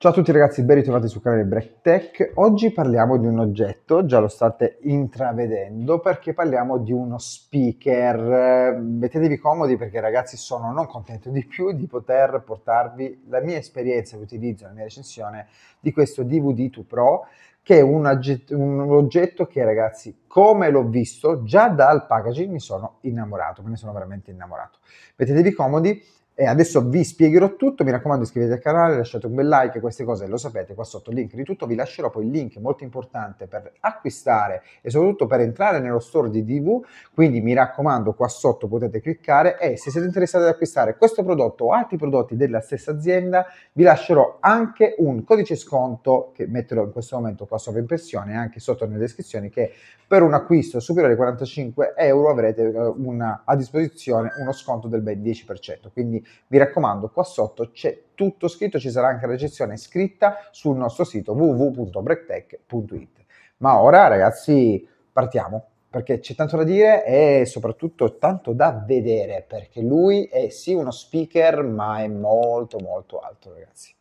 Ciao a tutti ragazzi, ben ritrovati sul canale Break Tech. Oggi parliamo di un oggetto, già lo state intravedendo, perché parliamo di uno speaker. Mettetevi comodi perché ragazzi sono non contento di più di poter portarvi la mia esperienza di utilizzo, la mia recensione di questo DVD2 Pro, che è un, ogget- un oggetto che ragazzi, come l'ho visto, già dal packaging mi sono innamorato, me ne sono veramente innamorato. Mettetevi comodi, e adesso vi spiegherò tutto, mi raccomando iscrivetevi al canale, lasciate un bel like, queste cose lo sapete qua sotto il link di tutto, vi lascerò poi il link molto importante per acquistare e soprattutto per entrare nello store di DV, quindi mi raccomando qua sotto potete cliccare e se siete interessati ad acquistare questo prodotto o altri prodotti della stessa azienda vi lascerò anche un codice sconto che metterò in questo momento qua sopra in pressione anche sotto nelle descrizioni che per un acquisto superiore ai 45 euro avrete eh, una, a disposizione uno sconto del ben 10%, quindi vi raccomando qua sotto c'è tutto scritto, ci sarà anche la recensione scritta sul nostro sito www.breaktech.it. Ma ora ragazzi partiamo perché c'è tanto da dire e soprattutto tanto da vedere perché lui è sì uno speaker ma è molto molto alto ragazzi.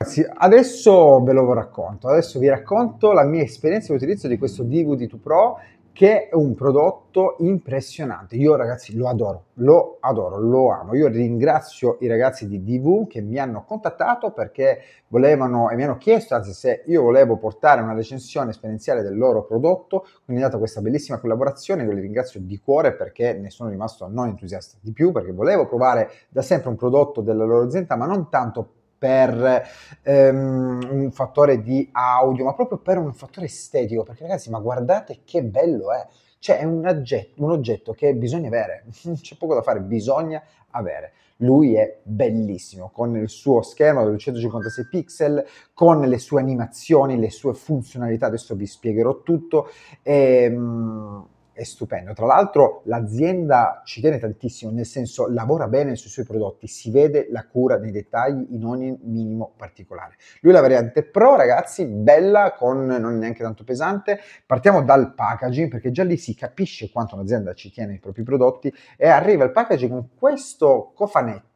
Ragazzi, adesso ve lo racconto, adesso vi racconto la mia esperienza di utilizzo di questo DVD2 Pro che è un prodotto impressionante. Io ragazzi lo adoro, lo adoro, lo amo. Io ringrazio i ragazzi di DV che mi hanno contattato perché volevano e mi hanno chiesto, anzi se io volevo portare una recensione esperienziale del loro prodotto, quindi è nata questa bellissima collaborazione, io li ringrazio di cuore perché ne sono rimasto non entusiasta di più, perché volevo provare da sempre un prodotto della loro azienda, ma non tanto per per ehm, un fattore di audio, ma proprio per un fattore estetico, perché ragazzi, ma guardate che bello è. Cioè è un oggetto, un oggetto che bisogna avere, c'è poco da fare, bisogna avere. Lui è bellissimo con il suo schermo da 256 pixel, con le sue animazioni, le sue funzionalità, adesso vi spiegherò tutto. Ehm, è stupendo. Tra l'altro l'azienda ci tiene tantissimo, nel senso lavora bene sui suoi prodotti, si vede la cura nei dettagli in ogni minimo particolare. Lui la variante Pro, ragazzi, bella, con non neanche tanto pesante. Partiamo dal packaging, perché già lì si capisce quanto un'azienda ci tiene i propri prodotti e arriva il packaging con questo cofanetto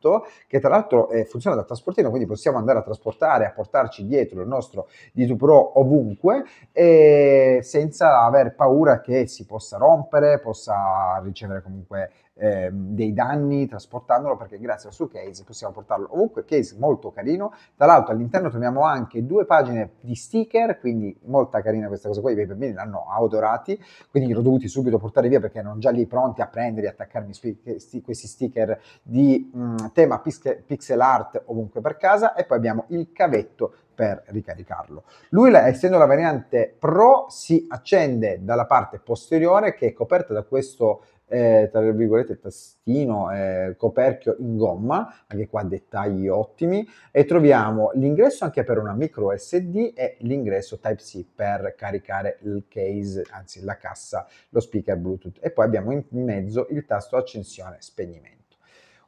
che tra l'altro eh, funziona da trasportino, quindi possiamo andare a trasportare, a portarci dietro il nostro D2 Pro ovunque eh, senza aver paura che si possa rompere rompere, possa ricevere comunque eh, dei danni trasportandolo perché grazie al suo case possiamo portarlo ovunque, case molto carino, tra l'altro all'interno troviamo anche due pagine di sticker, quindi molto carina questa cosa qua, i miei bambini l'hanno adorati, quindi li ho dovuti subito portare via perché erano già lì pronti a prenderli, attaccarmi questi sticker di mh, mm, tema pixel art ovunque per casa e poi abbiamo il cavetto per ricaricarlo. Lui, essendo la variante Pro, si accende dalla parte posteriore che è coperta da questo eh, tra virgolette tastino, eh, coperchio in gomma, anche qua dettagli ottimi, e troviamo l'ingresso anche per una micro SD e l'ingresso Type-C per caricare il case, anzi la cassa, lo speaker Bluetooth, e poi abbiamo in mezzo il tasto accensione e spegnimento.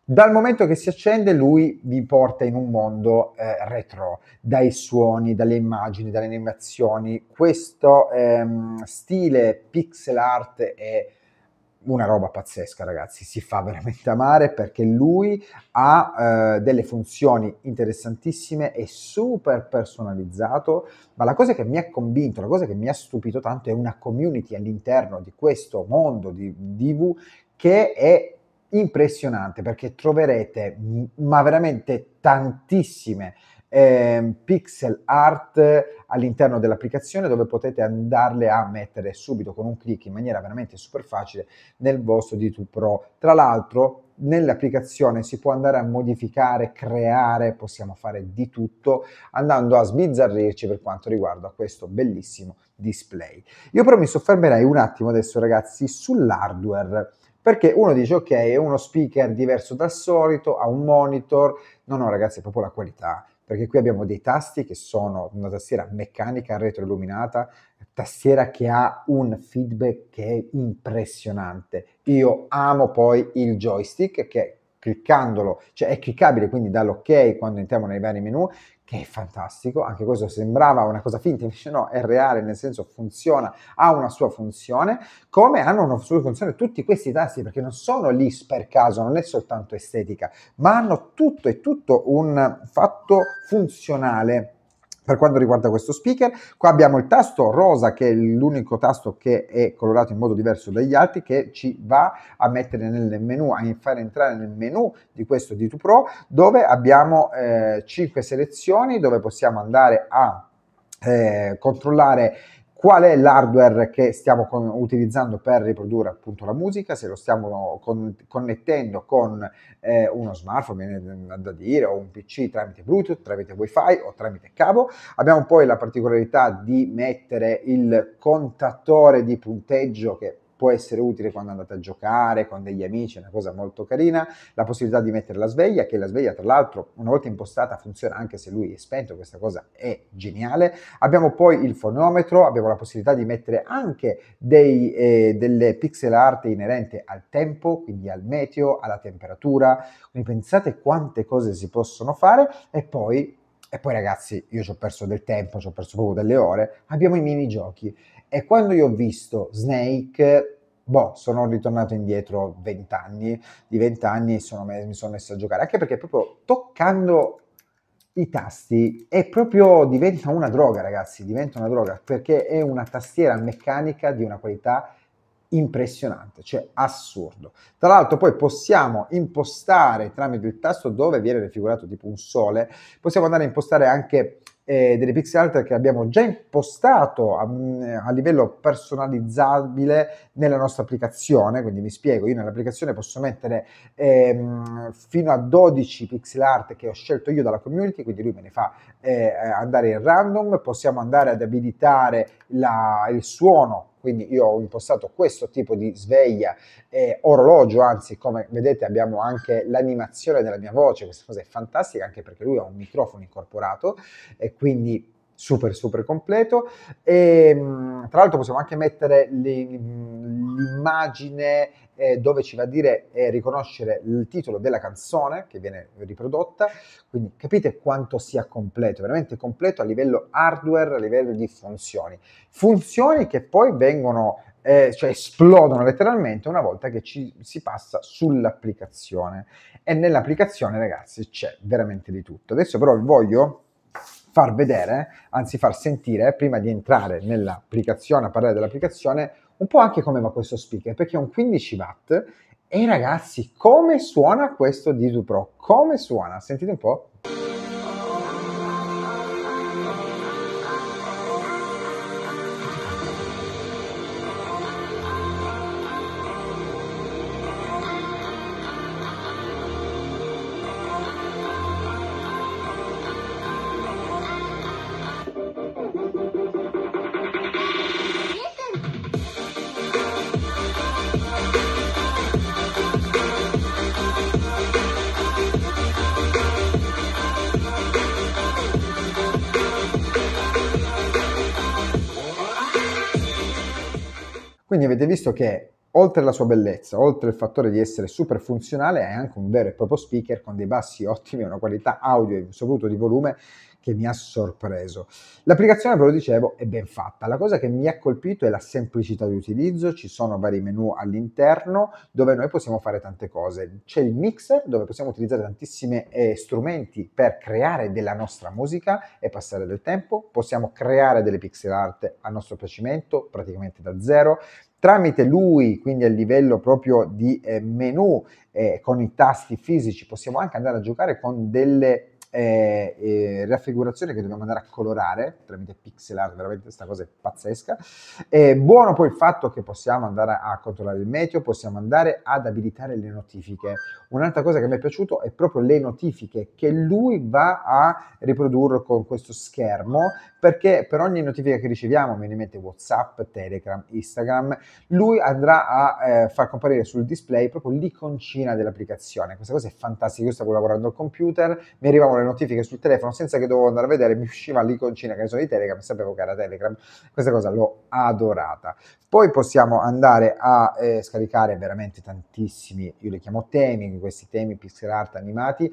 Dal momento che si accende, lui vi porta in un mondo eh, retro, dai suoni, dalle immagini, dalle animazioni. Questo ehm, stile pixel art e una roba pazzesca, ragazzi. Si fa veramente amare perché lui ha eh, delle funzioni interessantissime e super personalizzato. Ma la cosa che mi ha convinto, la cosa che mi ha stupito tanto è una community all'interno di questo mondo di DV che è impressionante perché troverete ma veramente tantissime eh, pixel art all'interno dell'applicazione dove potete andarle a mettere subito con un clic in maniera veramente super facile nel vostro D2 Pro. Tra l'altro nell'applicazione si può andare a modificare, creare, possiamo fare di tutto andando a sbizzarrirci per quanto riguarda questo bellissimo display. Io però mi soffermerei un attimo adesso ragazzi sull'hardware perché uno dice ok, è uno speaker diverso dal solito, ha un monitor, no no ragazzi è proprio la qualità, perché qui abbiamo dei tasti che sono una tastiera meccanica retroilluminata, tastiera che ha un feedback che è impressionante. Io amo poi il joystick che cliccandolo, cioè è cliccabile quindi dall'ok quando entriamo nei vari menu, che è fantastico, anche questo sembrava una cosa finta, invece no, è reale, nel senso funziona, ha una sua funzione, come hanno una sua funzione tutti questi tasti, perché non sono lì per caso, non è soltanto estetica, ma hanno tutto, è tutto un fatto funzionale. Per quanto riguarda questo speaker, qua abbiamo il tasto rosa che è l'unico tasto che è colorato in modo diverso dagli altri che ci va a mettere nel menu, a far entrare nel menu di questo D2 Pro dove abbiamo eh, 5 selezioni dove possiamo andare a eh, controllare qual è l'hardware che stiamo con, utilizzando per riprodurre appunto la musica, se lo stiamo con, connettendo con eh, uno smartphone, viene da dire, o un PC tramite Bluetooth, tramite WiFi o tramite cavo. Abbiamo poi la particolarità di mettere il contatore di punteggio che può essere utile quando andate a giocare con degli amici, è una cosa molto carina, la possibilità di mettere la sveglia, che la sveglia tra l'altro una volta impostata funziona anche se lui è spento, questa cosa è geniale, abbiamo poi il fonometro, abbiamo la possibilità di mettere anche dei, eh, delle pixel art inerente al tempo, quindi al meteo, alla temperatura, quindi pensate quante cose si possono fare e poi e poi ragazzi, io ci ho perso del tempo, ci ho perso proprio delle ore, abbiamo i minigiochi. E quando io ho visto Snake, boh, sono ritornato indietro 20 anni, di 20 anni sono, mi sono messo a giocare, anche perché proprio toccando i tasti è proprio diventa una droga ragazzi diventa una droga perché è una tastiera meccanica di una qualità impressionante cioè assurdo tra l'altro poi possiamo impostare tramite il tasto dove viene raffigurato tipo un sole possiamo andare a impostare anche eh, delle pixel art che abbiamo già impostato a, a, livello personalizzabile nella nostra applicazione. Quindi vi spiego, io nell'applicazione posso mettere ehm, fino a 12 pixel art che ho scelto io dalla community, quindi lui me ne fa eh, andare in random, possiamo andare ad abilitare la, il suono quindi io ho impostato questo tipo di sveglia eh, orologio, anzi come vedete abbiamo anche l'animazione della mia voce, questa cosa è fantastica anche perché lui ha un microfono incorporato e quindi super super completo e ehm, tra l'altro possiamo anche mettere mm, l'immagine eh, dove ci va a dire e eh, riconoscere il titolo della canzone che viene riprodotta, quindi capite quanto sia completo, veramente completo a livello hardware, a livello di funzioni. Funzioni che poi vengono eh, cioè esplodono letteralmente una volta che ci si passa sull'applicazione. E nell'applicazione, ragazzi, c'è veramente di tutto. Adesso però vi voglio far vedere, anzi far sentire, prima di entrare nell'applicazione, a parlare dell'applicazione, un po' anche come va questo speaker, perché è un 15 watt e ragazzi, come suona questo D2 Pro? Come suona? Sentite un po'. Quindi avete visto che oltre alla sua bellezza, oltre al fattore di essere super funzionale, è anche un vero e proprio speaker con dei bassi ottimi e una qualità audio e soprattutto di volume che mi ha sorpreso. L'applicazione, ve lo dicevo, è ben fatta. La cosa che mi ha colpito è la semplicità di utilizzo, ci sono vari menu all'interno dove noi possiamo fare tante cose. C'è il mixer dove possiamo utilizzare tantissimi eh, strumenti per creare della nostra musica e passare del tempo, possiamo creare delle pixel art a nostro piacimento, praticamente da zero, Tramite lui, quindi a livello proprio di eh, menu eh, con i tasti fisici, possiamo anche andare a giocare con delle eh, eh, raffigurazione che dobbiamo andare a colorare tramite pixel art, veramente questa cosa è pazzesca. È buono poi il fatto che possiamo andare a controllare il meteo, possiamo andare ad abilitare le notifiche. Un'altra cosa che mi è piaciuto è proprio le notifiche che lui va a riprodurre con questo schermo, perché per ogni notifica che riceviamo, me ne mette WhatsApp, Telegram, Instagram, lui andrà a eh, far comparire sul display proprio l'iconcina dell'applicazione. Questa cosa è fantastica, io stavo lavorando al computer, mi arrivavano le notifiche sul telefono senza che dovevo andare a vedere, mi usciva l'iconcina che sono di Telegram, sapevo che era Telegram, questa cosa l'ho adorata. Poi possiamo andare a eh, scaricare veramente tantissimi, io li chiamo temi, questi temi pixel art animati,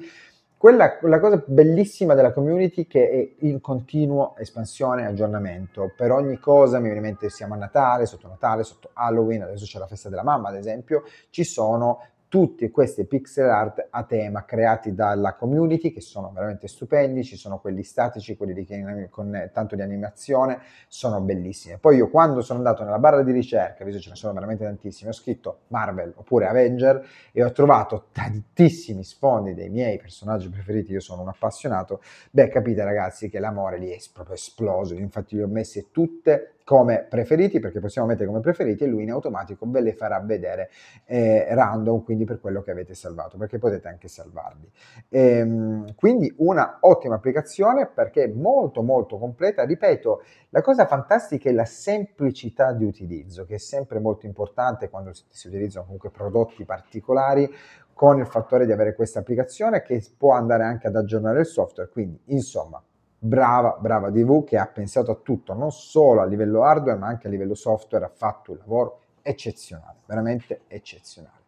quella, la cosa bellissima della community che è in continuo espansione e aggiornamento. Per ogni cosa, mi viene in mente siamo a Natale, sotto Natale, sotto Halloween, adesso c'è la festa della mamma, ad esempio, ci sono tutti questi pixel art a tema creati dalla community che sono veramente stupendi, ci sono quelli statici, quelli con eh, tanto di animazione, sono bellissimi. Poi io quando sono andato nella barra di ricerca, visto che ce ne sono veramente tantissimi, ho scritto Marvel oppure Avenger e ho trovato tantissimi sfondi dei miei personaggi preferiti, io sono un appassionato, beh capite ragazzi che l'amore lì è proprio esploso, infatti li ho messi tutte come preferiti, perché possiamo mettere come preferiti e lui in automatico ve le farà vedere eh, random, quindi per quello che avete salvato, perché potete anche salvarli. E, ehm, quindi una ottima applicazione perché è molto molto completa, ripeto, la cosa fantastica è la semplicità di utilizzo, che è sempre molto importante quando si utilizzano comunque prodotti particolari, con il fattore di avere questa applicazione che può andare anche ad aggiornare il software, quindi insomma brava, brava DV che ha pensato a tutto, non solo a livello hardware ma anche a livello software, ha fatto un lavoro eccezionale, veramente eccezionale.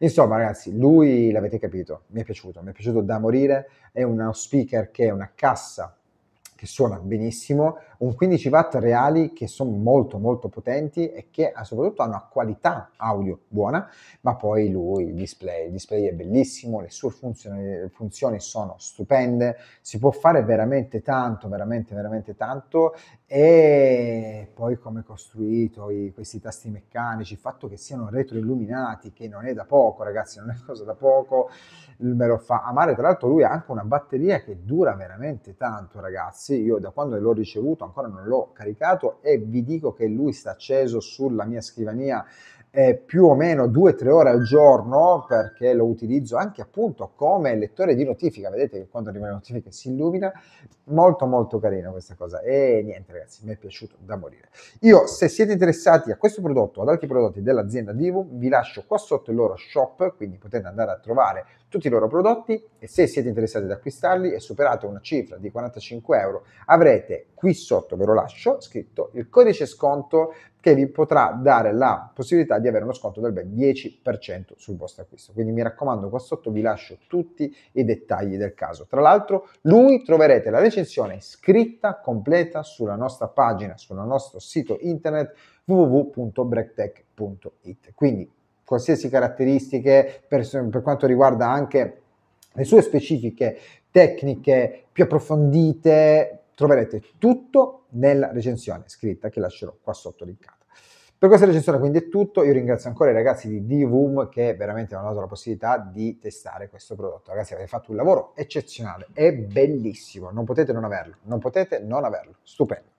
Insomma ragazzi, lui l'avete capito, mi è piaciuto, mi è piaciuto da morire, è uno speaker che è una cassa che suona benissimo, un 15 watt reali che sono molto molto potenti e che eh, soprattutto hanno una qualità audio buona, ma poi lui il display, il display è bellissimo, le sue funzioni, funzioni sono stupende, si può fare veramente tanto, veramente veramente tanto e poi come è costruito i, questi tasti meccanici, il fatto che siano retroilluminati, che non è da poco ragazzi, non è cosa da poco, me lo fa amare, tra l'altro lui ha anche una batteria che dura veramente tanto ragazzi ragazzi io da quando l'ho ricevuto ancora non l'ho caricato e vi dico che lui sta acceso sulla mia scrivania eh, più o meno 2-3 ore al giorno perché lo utilizzo anche appunto come lettore di notifica, vedete che quando arriva la notifica si illumina, molto molto carina questa cosa e niente ragazzi mi è piaciuto da morire. Io se siete interessati a questo prodotto o ad altri prodotti dell'azienda Divu vi lascio qua sotto il loro shop, quindi potete andare a trovare tutti i loro prodotti e se siete interessati ad acquistarli e superate una cifra di 45 euro avrete qui sotto, ve lo lascio, scritto il codice sconto che vi potrà dare la possibilità di avere uno sconto del ben 10% sul vostro acquisto. Quindi mi raccomando, qua sotto vi lascio tutti i dettagli del caso. Tra l'altro, lui troverete la recensione scritta completa sulla nostra pagina, sul nostro sito internet www.brektech.it. Quindi qualsiasi caratteristiche per, per quanto riguarda anche le sue specifiche tecniche più approfondite, troverete tutto nella recensione scritta che lascerò qua sotto linkata. Per questa recensione quindi è tutto, io ringrazio ancora i ragazzi di Divum che veramente mi hanno dato la possibilità di testare questo prodotto. Ragazzi avete fatto un lavoro eccezionale, è bellissimo, non potete non averlo, non potete non averlo, stupendo.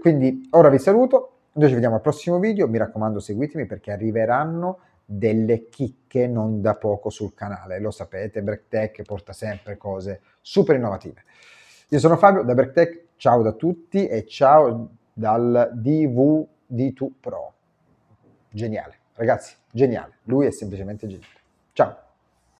Quindi ora vi saluto, noi ci vediamo al prossimo video, mi raccomando seguitemi perché arriveranno delle chicche non da poco sul canale, lo sapete, BreakTech porta sempre cose super innovative. Io sono Fabio da BreakTech, ciao da tutti e ciao dal dvd 2 Pro. Geniale, ragazzi, geniale, lui è semplicemente geniale. Ciao!